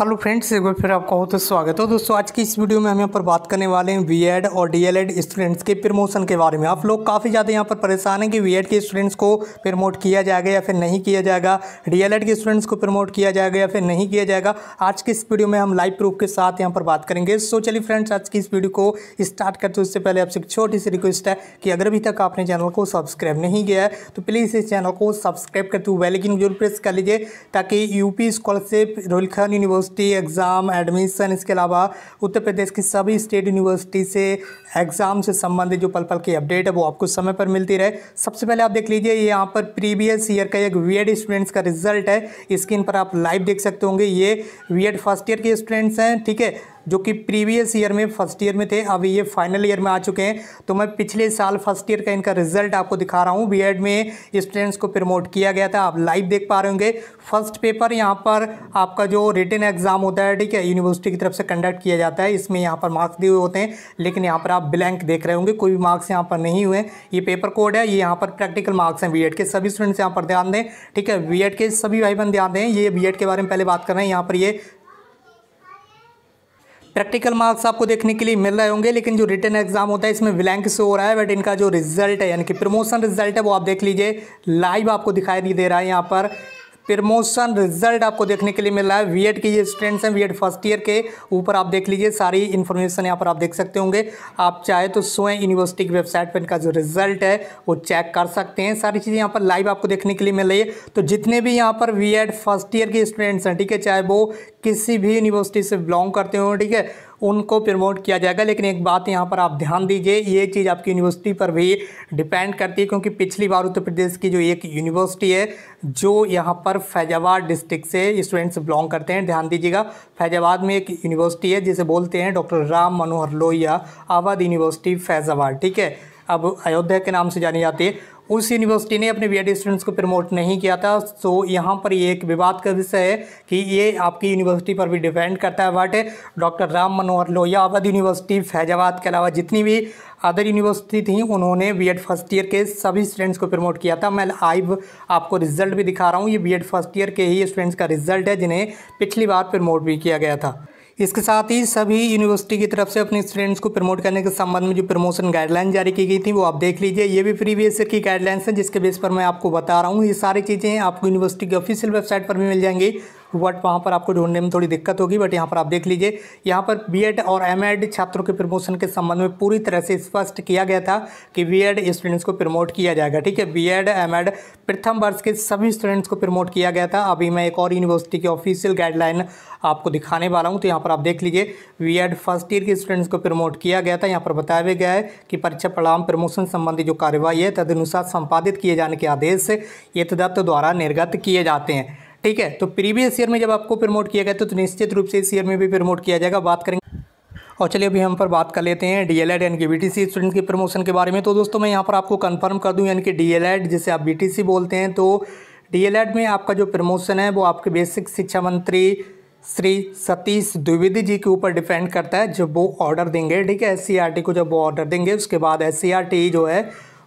hello friends एक बार फिर आपका बहुत स्वागत है तो दोस्तों आज की इस वीडियो में हम यहाँ पर बात करने वाले हैं एड और एड स्टूडेंट्स के प्रमोशन के बारे में आप लोग काफ़ी ज़्यादा यहाँ पर परेशान हैं कि एड के स्टूडेंट्स को प्रमोट किया जाएगा या फिर नहीं किया जाएगा एड के स्टूडेंट्स को प्रमोट किया जाएगा या फिर नहीं किया जाएगा आज की इस वीडियो में हम लाइव प्रूफ के साथ यहाँ पर बात करेंगे सो चलिए फ्रेंड्स आज की इस वीडियो को स्टार्ट करते उससे पहले आपसे एक छोटी सी रिक्वेस्ट है कि अगर अभी तक आपने चैनल को सब्सक्राइब नहीं किया है तो प्लीज़ इस चैनल को सब्सक्राइब करते हुए बेलकिन जरूर प्रेस कर लीजिए ताकि UP scholarship Rohilkhand university university exam admission इसके अलावा उत्तर प्रदेश की सभी स्टेट यूनिवर्सिटी से एग्ज़ाम से संबंधित जो पल पल की अपडेट है वो आपको समय पर मिलती रहे सबसे पहले आप देख लीजिए यहाँ पर प्रीवियस ईयर का एक वी e स्टूडेंट्स का रिजल्ट है स्क्रीन पर आप लाइव देख सकते होंगे ये वी e फर्स्ट ईयर के स्टूडेंट्स हैं ठीक है जो कि प्रीवियस ईयर में फर्स्ट ईयर में थे अब ये फाइनल ईयर में आ चुके हैं तो मैं पिछले साल फर्स्ट ईयर का इनका रिजल्ट आपको दिखा रहा हूँ बी में स्टूडेंट्स को प्रमोट किया गया था आप लाइव देख पा रहे होंगे फर्स्ट पेपर यहाँ पर आपका जो रिटर्न एग्जाम होता है ठीक है यूनिवर्सिटी की तरफ से कंडक्ट किया जाता है इसमें यहाँ पर मार्क्स दिए हुए होते हैं लेकिन यहाँ पर आप ब्लैंक देख रहे होंगे कोई भी मार्क्स यहाँ पर नहीं हुए ये पेपर कोड है ये यहाँ पर प्रैक्टिकल मार्क्स हैं बी के सभी स्टूडेंट्स यहाँ पर ध्यान दें ठीक है बी के सभी भाई बहन ध्यान दें ये बी के बारे में पहले बात कर रहे हैं यहाँ पर ये प्रैक्टिकल मार्क्स आपको देखने के लिए मिल रहे होंगे लेकिन जो रिटर्न एग्जाम होता है इसमें ब्लैंक से हो रहा है बट इनका जो रिजल्ट है यानी कि प्रमोशन रिजल्ट है वो आप देख लीजिए लाइव आपको दिखाई नहीं दे रहा है यहाँ पर प्रमोशन रिजल्ट आपको देखने के लिए मिल रहा है वीएड के ये स्टूडेंट्स हैं वीएड फर्स्ट ईयर के ऊपर आप देख लीजिए सारी इन्फॉर्मेशन यहाँ पर आप देख सकते होंगे आप चाहे तो स्वयं यूनिवर्सिटी की वेबसाइट पर इनका जो रिजल्ट है वो चेक कर सकते हैं सारी चीज़ें यहाँ पर लाइव आपको देखने के लिए मिल रही है तो जितने भी यहाँ पर वी फर्स्ट ईयर के स्टूडेंट्स हैं ठीक है चाहे वो किसी भी यूनिवर्सिटी से बिलोंग करते हो ठीक है उनको प्रमोट किया जाएगा लेकिन एक बात यहाँ पर आप ध्यान दीजिए ये चीज़ आपकी यूनिवर्सिटी पर भी डिपेंड करती है क्योंकि पिछली बार उत्तर प्रदेश की जो एक यूनिवर्सिटी है जो यहाँ पर फैजाबाद डिस्ट्रिक्ट से स्टूडेंट्स बिलोंग करते हैं ध्यान दीजिएगा फैजाबाद में एक यूनिवर्सिटी है जिसे बोलते हैं डॉक्टर राम मनोहर लोहिया अवध यूनिवर्सिटी फैजाबाद ठीक है अब अयोध्या के नाम से जानी जाती है उस यूनिवर्सिटी ने अपने बी स्टूडेंट्स को प्रमोट नहीं किया था सो यहाँ पर ये एक विवाद का विषय है कि ये आपकी यूनिवर्सिटी पर भी डिपेंड करता है but doctor Ram Manohar Lohia Avadh university Faizabad के अलावा जितनी भी अदर यूनिवर्सिटी थी उन्होंने बी फर्स्ट ईयर के सभी स्टूडेंट्स को प्रमोट किया था मैं लाइव आपको रिजल्ट भी दिखा रहा हूँ ये बी फर्स्ट ईयर के ही स्टूडेंट्स का रिजल्ट है जिन्हें पिछली बार प्रमोट भी किया गया था इसके साथ ही सभी यूनिवर्सिटी की तरफ से अपने स्टूडेंट्स को प्रमोट करने के संबंध में जो प्रमोशन गाइडलाइन जारी की गई थी वो आप देख लीजिए ये भी प्रीवियस ईयर की गाइडलाइंस हैं जिसके बेस पर मैं आपको बता रहा हूँ ये सारी चीज़ें आपको यूनिवर्सिटी की ऑफिशियल वेबसाइट पर भी मिल जाएंगी बट वहाँ पर आपको ढूंढने में थोड़ी दिक्कत होगी बट यहाँ पर आप देख लीजिए यहाँ पर बी और एम छात्रों के प्रमोशन के संबंध में पूरी तरह से स्पष्ट किया गया था कि बी स्टूडेंट्स को प्रमोट किया जाएगा ठीक है बीएड एड प्रथम वर्ष के सभी स्टूडेंट्स को प्रमोट किया गया था अभी मैं एक और यूनिवर्सिटी की ऑफिशियल गाइडलाइन आपको दिखाने वाला हूँ तो यहाँ पर आप देख लीजिए बी फर्स्ट ईयर के स्टूडेंट्स को प्रमोट किया गया था यहाँ पर बताया भी गया है कि परीक्षा परिणाम प्रमोशन संबंधी जो कार्यवाही है तदनुसार संपादित किए जाने के आदेश तदत्त द्वारा निर्गत किए जाते हैं ठीक है तो प्रीवियस ईयर में जब आपको प्रमोट किया गया तो, तो निश्चित रूप से इस ईयर में भी प्रमोट किया जाएगा बात करेंगे और चलिए अभी हम पर बात कर लेते हैं डी एल एड यानी कि सी स्टूडेंट की प्रमोशन के बारे में तो दोस्तों मैं यहाँ पर आपको कंफर्म कर दूँ यानी कि एड जिसे आप सी बोलते हैं तो एड में आपका जो प्रमोशन है वो आपके बेसिक शिक्षा मंत्री श्री सतीश द्विवेदी जी के ऊपर डिपेंड करता है जब वो ऑर्डर देंगे ठीक है एस e को जब वो ऑर्डर देंगे उसके बाद एस e जो है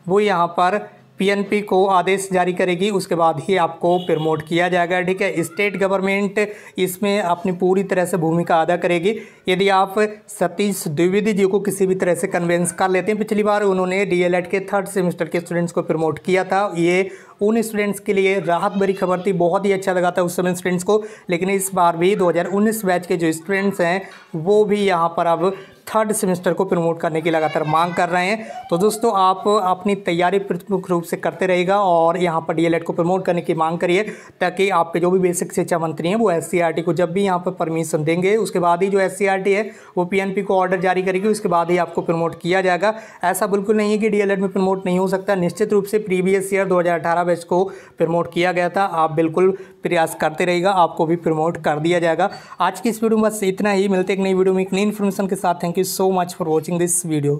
वो यहाँ पर पीएनपी को आदेश जारी करेगी उसके बाद ही आपको प्रमोट किया जाएगा ठीक है स्टेट गवर्नमेंट इसमें अपनी पूरी तरह से भूमिका अदा करेगी यदि आप सतीश द्विवेदी जी को किसी भी तरह से कन्वेंस कर लेते हैं पिछली बार उन्होंने डीएलएड के थर्ड सेमेस्टर के स्टूडेंट्स को प्रमोट किया था ये उन स्टूडेंट्स के लिए राहत भरी खबर थी बहुत ही अच्छा लगा था उस समय स्टूडेंट्स को लेकिन इस बार भी 2019 बैच के जो स्टूडेंट्स हैं वो भी यहाँ पर अब थर्ड सेमेस्टर को प्रमोट करने की लगातार मांग कर रहे हैं तो दोस्तों आप अपनी तैयारी प्रमुख रूप से करते रहेगा और यहाँ पर डीएलएड को प्रमोट करने की मांग करिए ताकि आपके जो भी बेसिक शिक्षा मंत्री हैं वो एस e को जब भी यहाँ पर परमिशन देंगे उसके बाद ही जो एस e है वो पी को ऑर्डर जारी करेगी उसके बाद ही आपको प्रमोट किया जाएगा ऐसा बिल्कुल नहीं है कि डी में प्रमोट नहीं हो सकता निश्चित रूप से प्रीवियस ईयर दो बैच को प्रमोट किया गया था आप बिल्कुल प्रयास करते रहेगा आपको भी प्रमोट कर दिया जाएगा आज की इस वीडियो में बस इतना ही मिलते एक नई वीडियो में एक नई इन्फॉर्मेशन के साथ thank you so much for watching this video